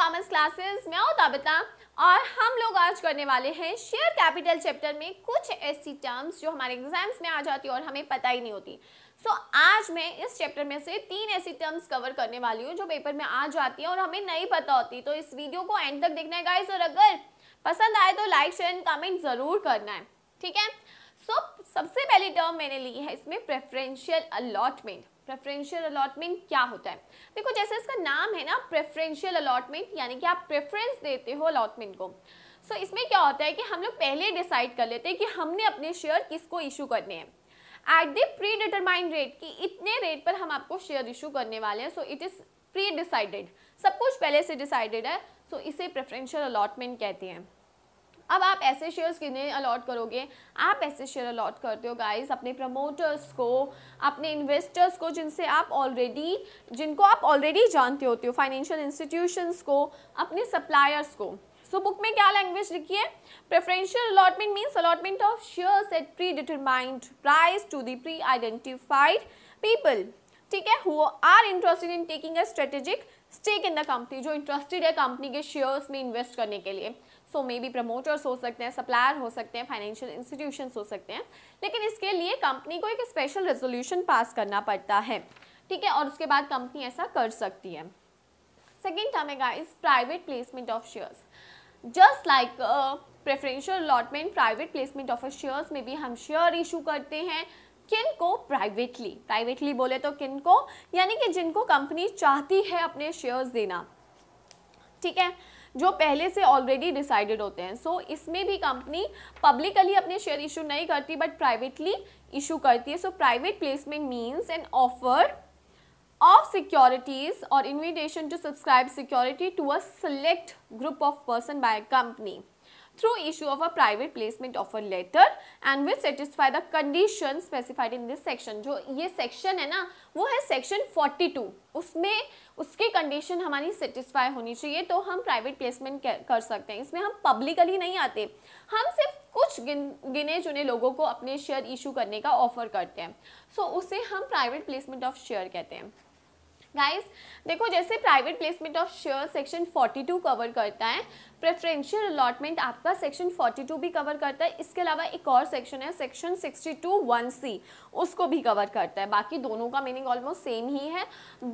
commerce classes मैं हूँ ताबिता और हम लोग आज करने वाले हैं शेयर कैपिटल चैप्टर में कुछ ऐसी टर्म्स जो हमारे एग्जाम्स में आ जाती है और हमें पता ही नहीं होती सो so, आज मैं इस चैप्टर में से तीन ऐसी टर्म्स कवर करने वाली हूँ जो पेपर में आ जाती है और हमें नहीं पता होती तो इस वीडियो को एंड तक देखना है गाइज और अगर पसंद आए तो लाइक शेयर एंड कमेंट ज़रूर करना है ठीक है सो so, सबसे पहली टर्म मैंने ली है इसमें प्रेफरेंशियल अलॉटमेंट प्रेफरेंशियल अलॉटमेंट क्या होता है देखो जैसे इसका नाम है ना प्रेफरेंशियल अलॉटमेंट यानी कि आप प्रेफरेंस देते हो अलॉटमेंट को सो so, इसमें क्या होता है कि हम लोग पहले डिसाइड कर लेते हैं कि हमने अपने शेयर किसको इशू करने हैं at the predetermined rate कि इतने रेट पर हम आपको शेयर इशू करने वाले हैं so it is pre decided सब कुछ पहले से डिसाइडेड है सो so इसे प्रेफरेंशियल अलॉटमेंट कहते हैं अब आप ऐसे शेयर्स किन्हें अलॉट करोगे आप ऐसे शेयर अलॉट करते हो गाइस अपने प्रमोटर्स को अपने इन्वेस्टर्स को जिनसे आप ऑलरेडी जिनको आप ऑलरेडी जानते होते हो फाइनेंशियल इंस्टीट्यूशंस को अपने सप्लायर्स को सो so, बुक में क्या लैंग्वेज लिखी है preferential allotment means allotment of shares at predetermined price to the pre identified people ठीक है who are interested in taking a strategic stake in the company जो इंटरेस्टेड है company के shares में इन्वेस्ट करने के लिए सो मे बी प्रमोटर्स हो सकते हैं सप्लायर हो सकते हैं फाइनेंशियल इंस्टीट्यूशन हो सकते हैं लेकिन इसके लिए कंपनी को एक स्पेशल रेजोल्यूशन पास करना पड़ता है ठीक है और उसके बाद कंपनी ऐसा कर सकती है सेकेंड टर्म इस is private placement of shares just like preferential allotment private placement of shares में भी हम शेयर इशू करते हैं किन को प्राइवेटली प्राइवेटली बोले तो किन को यानी कि जिनको कंपनी चाहती है अपने शेयर्स देना ठीक है जो पहले से ऑलरेडी डिसाइडेड होते हैं सो so, इसमें भी कंपनी पब्लिकली अपने शेयर इशू नहीं करती बट प्राइवेटली इशू करती है so private placement means an offer of securities और invitation to subscribe security to a select group of person by company through issue of a private placement offer letter and will satisfy the condition specified in this section जो ये section है ना वो है section 42 उसमें उसकी condition हमारी satisfy होनी चाहिए तो हम private placement कर सकते हैं इसमें हम publicly नहीं आते हम सिर्फ कुछ गिन गिने चुने लोगों को अपने शेयर इशू करने का ऑफर करते हैं सो so, उसे हम प्राइवेट प्लेसमेंट ऑफ शेयर कहते हैं गाइस देखो जैसे private placement of share section 42 cover करता है प्रेफरेंशियल अलॉटमेंट आपका सेक्शन 42 भी कवर करता है इसके अलावा एक और सेक्शन है सेक्शन 62 वन सी उसको भी कवर करता है बाकी दोनों का मीनिंग ऑलमोस्ट सेम ही है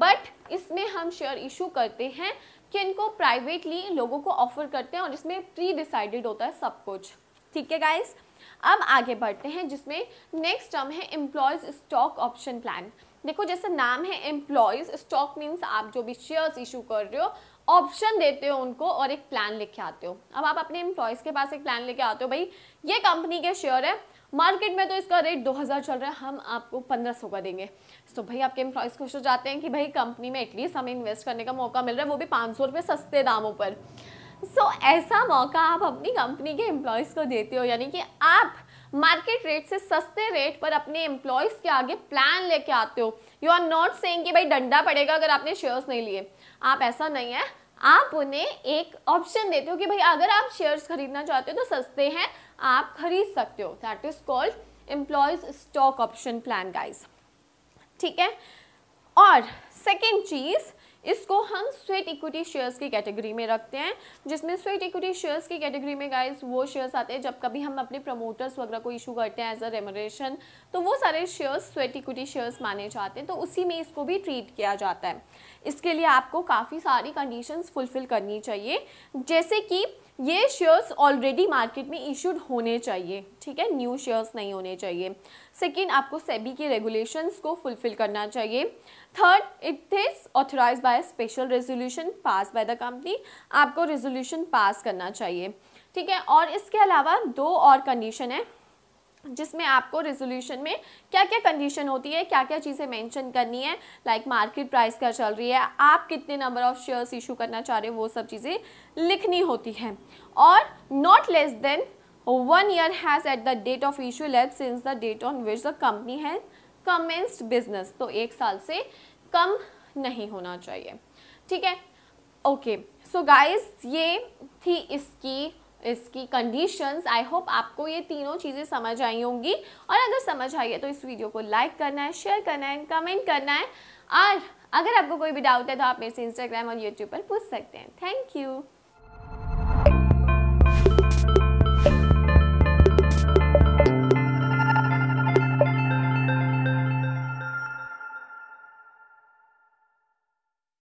बट इसमें हम शेयर इशू करते हैं कि इनको प्राइवेटली लोगों को ऑफर करते हैं और इसमें प्री डिसाइडेड होता है सब कुछ ठीक है गाइस अब आगे बढ़ते हैं जिसमें नेक्स्ट टर्म है एम्प्लॉयज़ स्टॉक ऑप्शन प्लान देखो जैसे नाम है एम्प्लॉयज स्टॉक मीन्स आप जो भी शेयर्स इशू कर रहे हो ऑप्शन देते हो उनको और एक प्लान लेके आते हो अब आप अपने एम्प्लॉयज़ के पास एक प्लान लेके आते हो भाई ये कंपनी के शेयर है मार्केट में तो इसका रेट 2000 चल रहा है हम आपको 1500 का देंगे तो भाई आपके एम्प्लॉयज़ खुश हो जाते हैं कि भाई कंपनी में एटलीस्ट हमें इन्वेस्ट करने का मौका मिल रहा है वो भी पाँच सौ सस्ते दामों पर सो so, ऐसा मौका आप अपनी कंपनी के एम्प्लॉयज़ को देते हो यानी कि आप मार्केट रेट से सस्ते रेट पर अपने एम्प्लॉयज के आगे प्लान लेके आते हो यू आर नॉट सेइंग कि भाई डंडा पड़ेगा अगर आपने शेयर्स नहीं लिए आप ऐसा नहीं है आप उन्हें एक ऑप्शन देते हो कि भाई अगर आप शेयर्स खरीदना चाहते हो तो सस्ते हैं आप खरीद सकते हो that is called employees stock option plan guys ठीक है और सेकेंड चीज़ इसको हम स्वेट इक्विटी शेयर्स की कैटेगरी में रखते हैं जिसमें स्वेट इक्विटी शेयर्स की कैटेगरी में गाइस वो शेयर्स आते हैं जब कभी हम अपने प्रमोटर्स वगैरह को इशू करते हैं एज अ रेमोरेशन तो वो सारे शेयर्स स्वेट इक्विटी शेयर्स माने जाते हैं तो उसी में इसको भी ट्रीट किया जाता है इसके लिए आपको काफ़ी सारी कंडीशंस फुलफिल करनी चाहिए जैसे कि ये शेयर्स ऑलरेडी मार्केट में इशूड होने चाहिए ठीक है न्यू शेयर्स नहीं होने चाहिए सेकेंड आपको सेबी के रेगुलेशंस को फुलफिल करना चाहिए third it is authorise by special resolution pass by the company आपको रेजोल्यूशन पास करना चाहिए ठीक है और इसके अलावा दो और कंडीशन है जिसमें आपको रेजोल्यूशन में क्या क्या कंडीशन होती है क्या क्या चीज़ें मेंशन करनी है लाइक मार्केट प्राइस क्या चल रही है आप कितने नंबर ऑफ शेयर्स इशू करना चाह रहे हो वो सब चीज़ें लिखनी होती हैं और not less than one year has at the date of issue let since the date on which the company has commenced business तो एक साल से कम नहीं होना चाहिए ठीक है ओके सो गाइज ये थी इसकी इसकी कंडीशंस आई होप आपको ये तीनों चीज़ें समझ आई होंगी और अगर समझ आई है तो इस वीडियो को लाइक करना है शेयर करना है कमेंट करना है और अगर आपको कोई भी डाउट है तो आप मेरे से इंस्टाग्राम और यूट्यूब पर पूछ सकते हैं थैंक यू